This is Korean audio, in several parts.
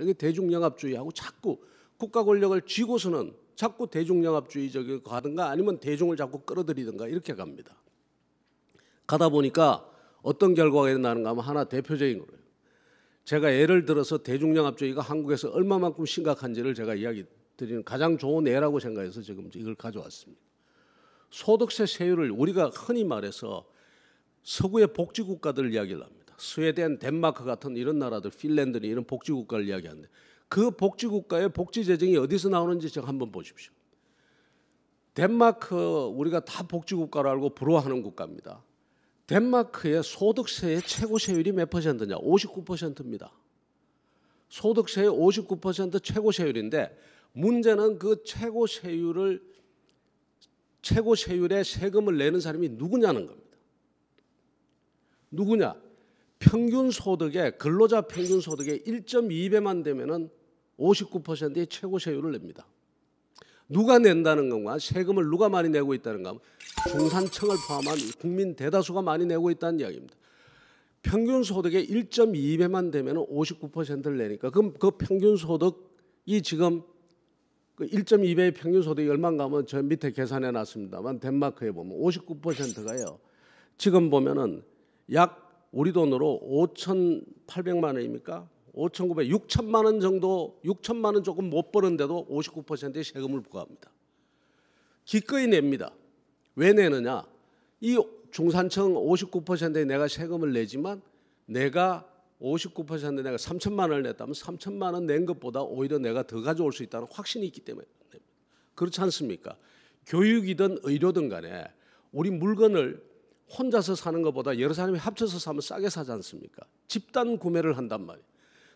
이게 대중영합주의하고 자꾸 국가 권력을 쥐고서는 자꾸 대중영합주의적이로 가든가 아니면 대중을 자꾸 끌어들이든가 이렇게 갑니다. 가다 보니까 어떤 결과가 나는가 하면 하나 대표적인 거예요. 제가 예를 들어서 대중영합주의가 한국에서 얼마만큼 심각한지를 제가 이야기 드리는 가장 좋은 예라고 생각해서 지금 이걸 가져왔습니다. 소득세 세율을 우리가 흔히 말해서 서구의 복지국가들 이야기를 합니다. 스웨덴, 덴마크 같은 이런 나라들, 핀란드는 이런 복지국가를 이야기하는데 그 복지국가의 복지 재정이 어디서 나오는지 제가 한번 보십시오. 덴마크 우리가 다 복지국가로 알고 부러워하는 국가입니다. 덴마크의 소득세의 최고 세율이 몇 퍼센트냐? 59%입니다. 소득세의 59% 최고 세율인데 문제는 그 최고 세율을 최고 세율의 세금을 내는 사람이 누구냐는 겁니다. 누구냐? 평균 소득에 근로자 평균 소득의 1.2배만 되면은 59%의 최고 세율을 냅니다. 누가 낸다는 건가? 세금을 누가 많이 내고 있다는 가 중산층을 포함한 국민 대다수가 많이 내고 있다는 이야기입니다. 평균 소득의 1.2배만 되면 59%를 내니까 그럼 그 평균 소득이 지금 그 1.2배의 평균 소득이 얼마 인 가면 저 밑에 계산해 놨습니다만 덴마크에 보면 59%가요. 지금 보면은 약 우리 돈으로 5,800만 원입니까? 5,900, 6천만 원 정도, 6천만 원 조금 못 버는데도 59%의 세금을 부과합니다. 기꺼이 냅니다. 왜 내느냐? 이 중산층 59%에 내가 세금을 내지만 내가 59% 내가 3천만 원을 냈다면 3천만 원 낸 것보다 오히려 내가 더 가져올 수 있다는 확신이 있기 때문에 그렇지 않습니까? 교육이든 의료든 간에 우리 물건을 혼자서 사는 것보다 여러 사람이 합쳐서 사면 싸게 사지 않습니까? 집단 구매를 한단 말이에요.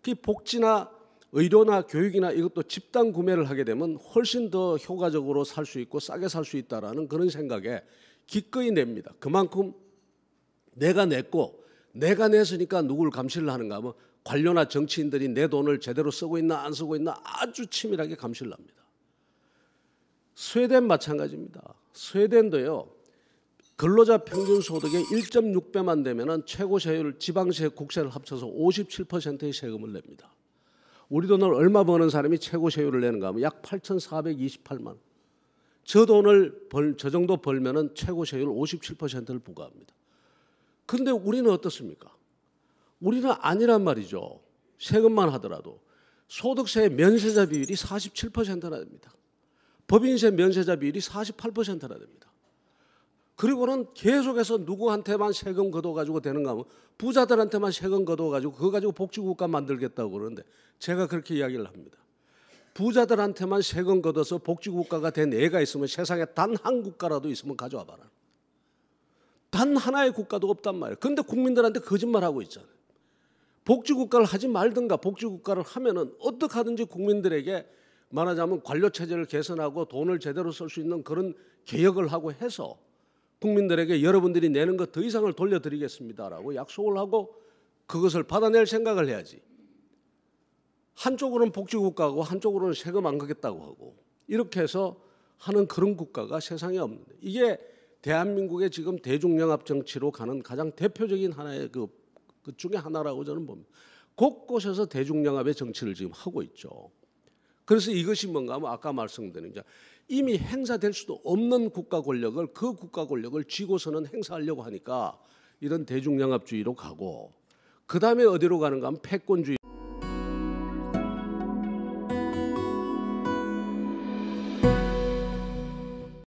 그 복지나 의료나 교육이나 이것도 집단 구매를 하게 되면 훨씬 더 효과적으로 살 수 있고 싸게 살 수 있다라는 그런 생각에 기꺼이 냅니다. 그만큼 내가 냈고 내가 냈으니까 누굴 감시를 하는가 하면 관료나 정치인들이 내 돈을 제대로 쓰고 있나 안 쓰고 있나 아주 치밀하게 감시를 합니다. 스웨덴 마찬가지입니다. 스웨덴도요. 근로자 평균 소득의 1.6배만 되면은 최고 세율 지방세 국세를 합쳐서 57%의 세금을 냅니다. 우리 돈을 얼마 버는 사람이 최고 세율을 내는가 하면 약 8,428만 원. 저 돈을 벌, 저 정도 벌면은 최고 세율 57%를 부과합니다. 근데 우리는 어떻습니까? 우리는 아니란 말이죠. 세금만 하더라도 소득세 면세자 비율이 47%나 됩니다. 법인세 면세자 비율이 48%나 됩니다. 그리고는 계속해서 누구한테만 세금 걷어가지고 되는가 하면 부자들한테만 세금 걷어가지고 그거 가지고 복지국가 만들겠다고 그러는데 제가 그렇게 이야기를 합니다. 부자들한테만 세금 걷어서 복지국가가 된 애가 있으면 세상에 단 한 국가라도 있으면 가져와 봐라. 단 하나의 국가도 없단 말이에요. 근데 국민들한테 거짓말하고 있잖아요. 복지국가를 하지 말든가 복지국가를 하면은 어떻게 든지 국민들에게 말하자면 관료체제를 개선하고 돈을 제대로 쓸 수 있는 그런 개혁을 하고 해서 국민들에게 여러분들이 내는 것 더 이상을 돌려드리겠습니다라고 약속을 하고 그것을 받아낼 생각을 해야지. 한쪽으로는 복지국가고 한쪽으로는 세금 안 걷겠다고 하고 이렇게 해서 하는 그런 국가가 세상에 없는데 이게 대한민국의 지금 대중영합 정치로 가는 가장 대표적인 하나의 그, 그 중에 하나라고 저는 봅니다. 곳곳에서 대중영합의 정치를 지금 하고 있죠. 그래서 이것이 뭔가 하면 아까 말씀드린 이 이미 행사될 수도 없는 국가 권력을 그 국가 권력을 쥐고서는 행사하려고 하니까 이런 대중양압주의로 가고 그 다음에 어디로 가는가 하면 패권주의